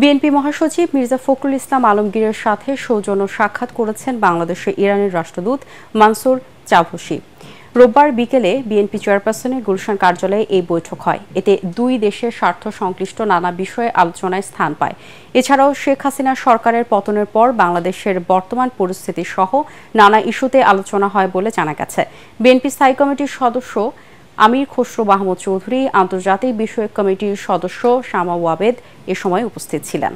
BNP মহাসচিব মির্জা ফখরুল ইসলাম আলমগীরের সাথে সৌজন্য সাক্ষাৎ করেছেন বাংলাদেশে ইরানের রাষ্ট্রদূত মানসুর চাভুসি রোববার বিকেলে বিএনপি চেয়ারপারসনের গুলশান কার্যালয়ে এই বৈঠক হয় এতে দুই দেশের স্বার্থ সংশ্লিষ্ট নানা বিষয়ে আলোচনায় স্থান পায় এছাড়াও শেখ হাসিনা সরকারের পতনের পর বাংলাদেশের বর্তমান পরিস্থিতি সহ নানা ইস্যুতে আলোচনা হয় বলে জানা গেছে বিএনপি স্থায়ী কমিটির সদস্য আমির খসরু মাহমুদ চৌধুরী আন্তর্জাতিক বিষয়ক কমিটির সদস্য শামা ওয়াবেদ এ সময় উপস্থিত ছিলেন